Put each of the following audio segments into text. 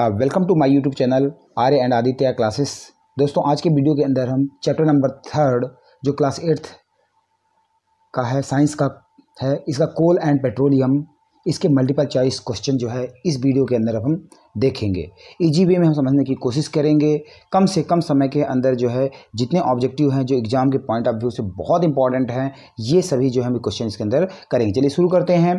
welcome to my YouTube channel Arya and Aditya classes दोस्तों आज के वीडियो के अंदर हम चैप्टर नंबर थर्ड जो क्लास एट्थ का है साइंस का है इसका कोल एंड पेट्रोलियम इसके मल्टीपल चॉइस क्वेश्चन जो है इस वीडियो के अंदर हम देखेंगे इजी वे में हम समझने की कोशिश करेंगे कम से कम समय के अंदर जो है जितने ऑब्जेक्टिव हैं जो एग्ज़ाम के पॉइंट ऑफ व्यू से बहुत इंपॉर्टेंट हैं ये सभी जो है हम क्वेश्चन इसके अंदर करेंगे चलिए शुरू करते हैं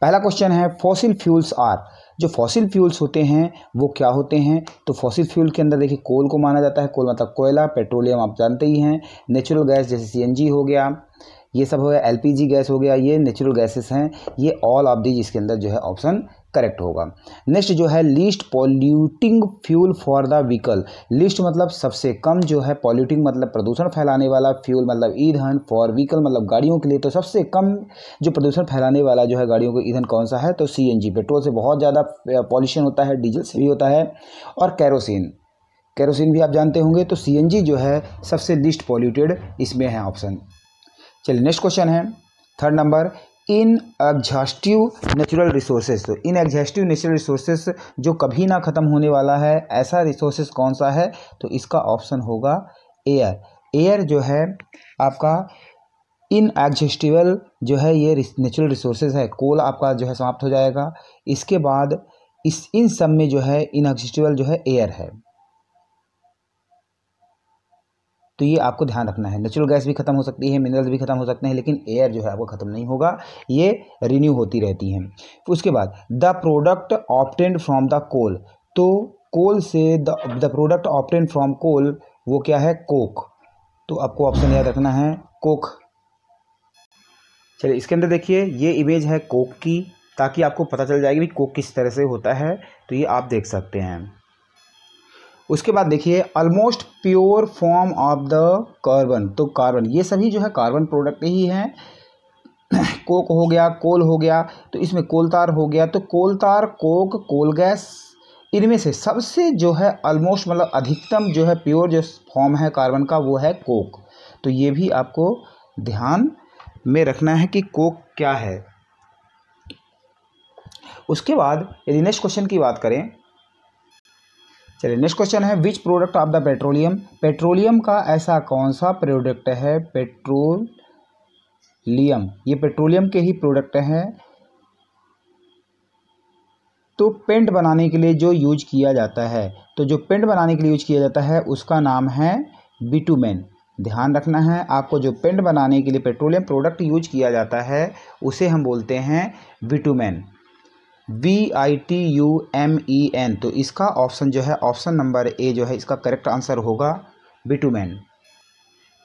पहला क्वेश्चन है फॉसिल फ्यूल्स आर जो फॉसिल फ्यूल्स होते हैं वो क्या होते हैं तो फॉसिल फ्यूल के अंदर देखिए कोल को माना जाता है कोल मतलब कोयला पेट्रोलियम आप जानते ही हैं नेचुरल गैस जैसे सी हो गया ये सब हो गया एल गैस हो गया ये नेचुरल गैसेस हैं ये ऑल ऑफ दीज इसके अंदर जो है ऑप्शन करेक्ट होगा नेक्स्ट जो है least polluting fuel for the vehicle least मतलब सबसे कम जो है पॉल्यूटिंग मतलब प्रदूषण फैलाने वाला फ्यूल मतलब ईंधन फॉर व्हीकल मतलब गाड़ियों के लिए तो सबसे कम जो प्रदूषण फैलाने वाला जो है गाड़ियों का ईंधन कौन सा है तो सी पेट्रोल से बहुत ज़्यादा पॉल्यूशन होता है डीजल से भी होता है और कैरोसिन कैरोसिन भी आप जानते होंगे तो सी जो है सबसे लिस्ट पॉल्यूटेड इसमें है ऑप्शन चलिए नेक्स्ट क्वेश्चन है third number in exhaustive natural resources in exhaustive natural resources जो कभी ना ख़त्म होने वाला है ऐसा रिसोर्सेज कौन सा है तो इसका ऑप्शन होगा एयर एयर जो है आपका इन एग्जॉस्टिवल जो है ये नेचुरल रिसोर्सेज है कोल आपका जो है समाप्त हो जाएगा इसके बाद इस इन सब में जो है इन एग्जॉस्टिवल जो है एयर है तो ये आपको ध्यान रखना है नेचुरल गैस भी खत्म हो सकती है मिनरल्स भी खत्म हो सकते हैं लेकिन एयर जो है आपको खत्म नहीं होगा ये रिन्यू होती रहती है उसके बाद the product obtained from the coal तो कोल से the product obtained from coal वो क्या है कोक तो आपको ऑप्शन याद रखना है कोक चलिए इसके अंदर देखिए ये इमेज है कोक की ताकि आपको पता चल जाएगी कोक किस तरह से होता है तो ये आप देख सकते हैं उसके बाद देखिए almost pure form of the carbon तो कार्बन ये सभी जो है कार्बन प्रोडक्ट ही हैं कोक हो गया कोल हो गया तो इसमें कोलतार हो गया तो कोलतार कोक कोल गैस इनमें से सबसे जो है ऑलमोस्ट मतलब अधिकतम जो है प्योर जो फॉर्म है कार्बन का वो है कोक तो ये भी आपको ध्यान में रखना है कि कोक क्या है उसके बाद यदि नेक्स्ट क्वेश्चन की बात करें चलिए नेक्स्ट क्वेश्चन है which product of the petroleum petroleum का ऐसा कौन सा प्रोडक्ट है पेट्रोलियम ये पेट्रोलियम के ही प्रोडक्ट हैं तो पेंट बनाने के लिए जो यूज किया जाता है तो जो पेंट बनाने के लिए यूज किया जाता है उसका नाम है बिटूमेन ध्यान रखना है आपको जो पेंट बनाने के लिए पेट्रोलियम प्रोडक्ट यूज किया जाता है उसे हम बोलते हैं bitumen B I T U M E N तो इसका ऑप्शन जो है ऑप्शन नंबर ए जो है इसका करेक्ट आंसर होगा बिटूमैन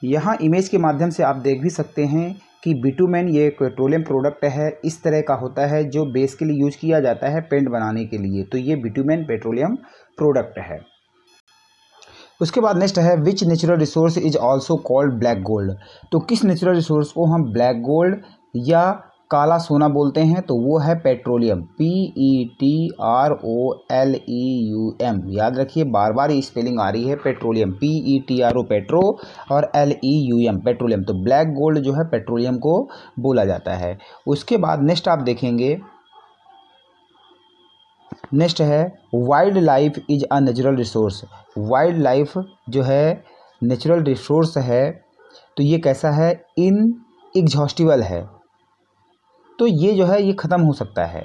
यहाँ इमेज के माध्यम से आप देख भी सकते हैं कि बिटूमैन ये एक पेट्रोलियम प्रोडक्ट है इस तरह का होता है जो बेस के लिए यूज किया जाता है पेंट बनाने के लिए तो ये बिटूमैन पेट्रोलियम प्रोडक्ट है उसके बाद नेक्स्ट है which natural resource is also called black gold तो किस नेचुरल रिसोर्स को हम ब्लैक गोल्ड या काला सोना बोलते हैं तो वो है petroleum P E T R O L E U M याद रखिए बार बार ये स्पेलिंग आ रही है petroleum P E T R O petro और L E U M petroleum तो ब्लैक गोल्ड जो है पेट्रोलियम को बोला जाता है उसके बाद नेक्स्ट आप देखेंगे नेक्स्ट है wildlife is a natural resource wildlife जो है नेचुरल रिसोर्स है तो ये कैसा है इन एग्जॉस्टिबल है तो ये जो है ये ख़त्म हो सकता है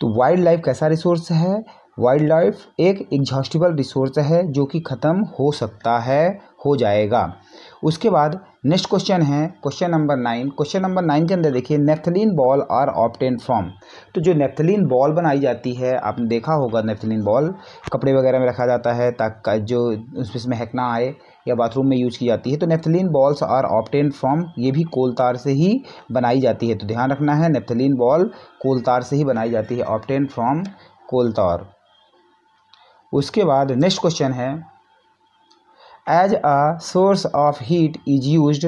तो वाइल्ड लाइफ कैसा रिसोर्स है वाइल्ड लाइफ एक एग्जॉस्टिबल रिसोर्स है जो कि ख़त्म हो सकता है हो जाएगा उसके बाद नेक्स्ट क्वेश्चन है question number nine question number nine के अंदर देखिए naphthalene ball are obtain from तो जो नेफ्थलीन बॉल बनाई जाती है आपने देखा होगा नेफ्थलीन बॉल कपड़े वगैरह में रखा जाता है ताकि जो उसमें हैकना आए या बाथरूम में यूज की जाती है तो naphthalene balls are obtain from ये भी कोल तार से ही बनाई जाती है तो ध्यान रखना है नेफ्थलीन बॉल कोल तार से ही बनाई जाती है ऑप्टेन फ्रॉम कोल तार उसके बाद नेक्स्ट क्वेश्चन है as a source of heat is use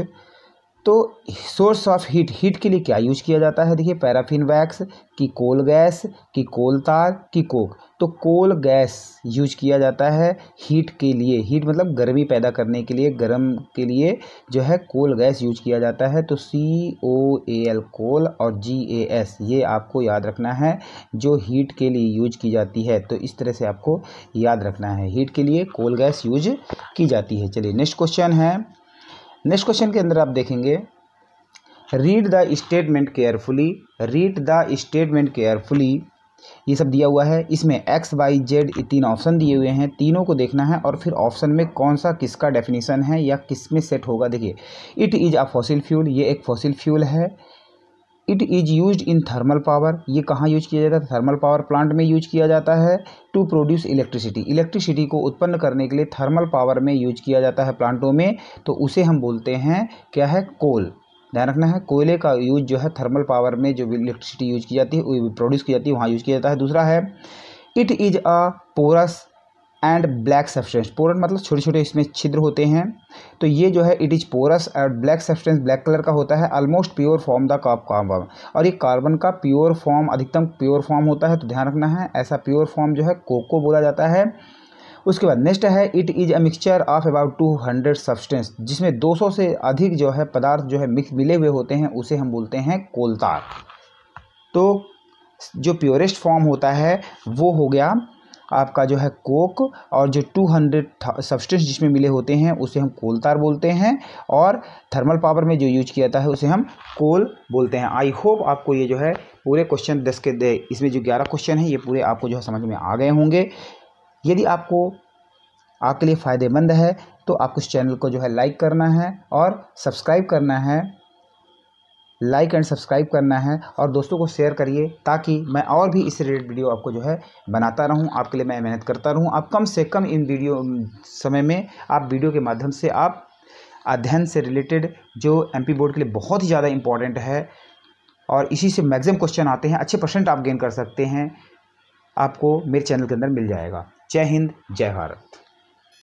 तो सोर्स ऑफ हीट हीट के लिए क्या यूज किया जाता है देखिए पैराफिन वैक्स की कोल गैस की कोल तार की कोक तो कोल गैस यूज किया जाता है हीट के लिए हीट मतलब गर्मी पैदा करने के लिए गर्म के लिए जो है कोल गैस यूज किया जाता है तो सी ओ ए एल कोल और जी ए एस ये आपको याद रखना है जो हीट के लिए यूज की जाती है तो इस तरह से आपको याद रखना है हीट के लिए कोल गैस यूज की जाती है चलिए नेक्स्ट क्वेश्चन है नेक्स्ट क्वेश्चन के अंदर आप देखेंगे read the statement carefully read the statement carefully ये सब दिया हुआ है इसमें एक्स वाई जेड ये तीन ऑप्शन दिए हुए हैं तीनों को देखना है और फिर ऑप्शन में कौन सा किसका डेफिनेशन है या किस में सेट होगा देखिए it is a fossil fuel ये एक फॉसिल फ्यूल है it is use in thermal power ये कहाँ यूज किया जाता है थर्मल पावर प्लांट में यूज किया जाता है टू प्रोड्यूस इलेक्ट्रिसिटी इलेक्ट्रिसिटी को उत्पन्न करने के लिए थर्मल पावर में यूज किया जाता है प्लांटों में तो उसे हम बोलते हैं क्या है कोल ध्यान रखना है कोयले का यूज जो है थर्मल पावर में जो इलेक्ट्रिसिटी यूज की जाती है प्रोड्यूस की जाती है वहाँ यूज किया जाता है दूसरा है it is a porous and black substance पोरन मतलब छोटे छोटे इसमें छिद्र होते हैं तो ये जो है it is porous and black substance black colour का होता है ऑलमोस्ट प्योर फॉर्म द कॉप कार्बन और ये कार्बन का प्योर फॉर्म अधिकतम प्योर फॉर्म होता है तो ध्यान रखना है ऐसा प्योर फॉर्म जो है कोको बोला जाता है उसके बाद नेक्स्ट है it is a mixture of about two hundred substance जिसमें दो सौ से अधिक जो है पदार्थ जो है मिक्स मिले हुए होते हैं उसे हम बोलते हैं कोलतार तो जो प्योरेस्ट फॉर्म होता है वो हो गया आपका जो है कोक और जो टू हंड्रेड सब्सटेंस जिसमें मिले होते हैं उसे हम कोल तार बोलते हैं और थर्मल पावर में जो यूज किया जाता है उसे हम कोल बोलते हैं आई होप आपको ये जो है पूरे क्वेश्चन दस के दे इसमें जो ग्यारह क्वेश्चन हैं ये पूरे आपको जो है समझ में आ गए होंगे यदि आपको आपके लिए फ़ायदेमंद है तो आपको इस चैनल को जो है लाइक करना है और सब्सक्राइब करना है लाइक एंड सब्सक्राइब करना है और दोस्तों को शेयर करिए ताकि मैं और भी इस रिलेटेड वीडियो आपको जो है बनाता रहूँ आपके लिए मैं मेहनत करता रहूँ आप कम से कम इन वीडियो समय में आप वीडियो के माध्यम से आप अध्ययन से रिलेटेड जो एमपी बोर्ड के लिए बहुत ही ज़्यादा इंपॉर्टेंट है और इसी से मैक्सिमम क्वेश्चन आते हैं अच्छे परसेंट आप गेन कर सकते हैं आपको मेरे चैनल के अंदर मिल जाएगा जय हिंद जय भारत